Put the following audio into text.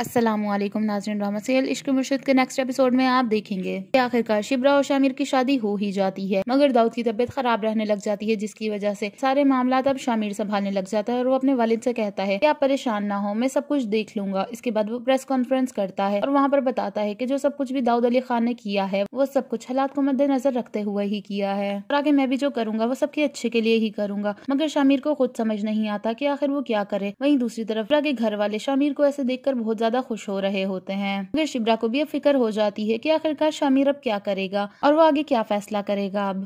Aslam नाजरन drama serial इश्क मुर्शद के next episode में आप देखेंगे आखिरकार शिबरा और शामिर की शादी हो ही जाती है मगर दाऊद की तबीयत खराब रहने लग जाती है जिसकी वजह से सारे मामला अब शामिर संभालने लग जाता है और वो अपने वालिद से कहता है कि आप परेशान ना हो मैं सब कुछ देख लूंगा इसके बाद वो प्रेस कॉन्फ्रेंस करता है और वहाँ पर बताता है की जो सब कुछ भी दाऊद अली खान ने किया है वो सब कुछ हालात को मद्देनजर रखते हुए ही किया है और आगे मैं भी जो करूँगा वो सबके अच्छे के लिए ही करूँगा मगर शामिर को खुद समझ नहीं आता की आखिर वो क्या करे वही दूसरी तरफ आगे घर वाले शामिर को ऐसे कर बहुत ज्यादा खुश हो रहे होते हैं मगर शिब्रा को भी अब फिक्र हो जाती है कि आखिरकार शामिर अब क्या करेगा और वो आगे क्या फैसला करेगा अब